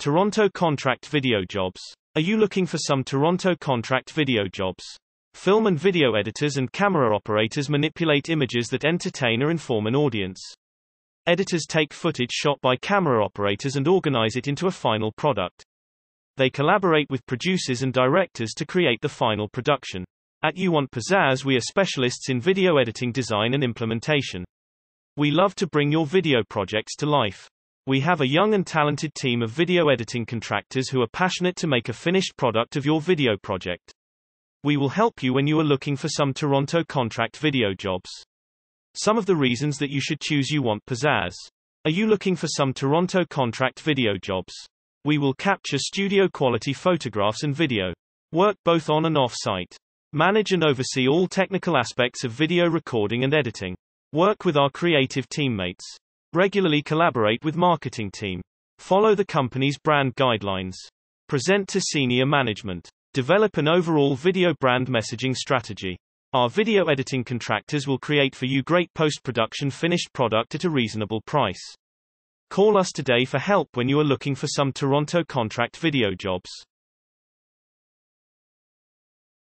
Toronto Contract Video Jobs. Are you looking for some Toronto contract video jobs? Film and video editors and camera operators manipulate images that entertain or inform an audience. Editors take footage shot by camera operators and organize it into a final product. They collaborate with producers and directors to create the final production. At You Want Pizzazz we are specialists in video editing design and implementation. We love to bring your video projects to life. We have a young and talented team of video editing contractors who are passionate to make a finished product of your video project. We will help you when you are looking for some Toronto contract video jobs. Some of the reasons that you should choose You Want Pizzazz. Are you looking for some Toronto contract video jobs? We will capture studio quality photographs and video. Work both on and off site. Manage and oversee all technical aspects of video recording and editing. Work with our creative teammates. Regularly collaborate with marketing team. Follow the company's brand guidelines. Present to senior management. Develop an overall video brand messaging strategy. Our video editing contractors will create for you great post-production finished product at a reasonable price. Call us today for help when you are looking for some Toronto contract video jobs.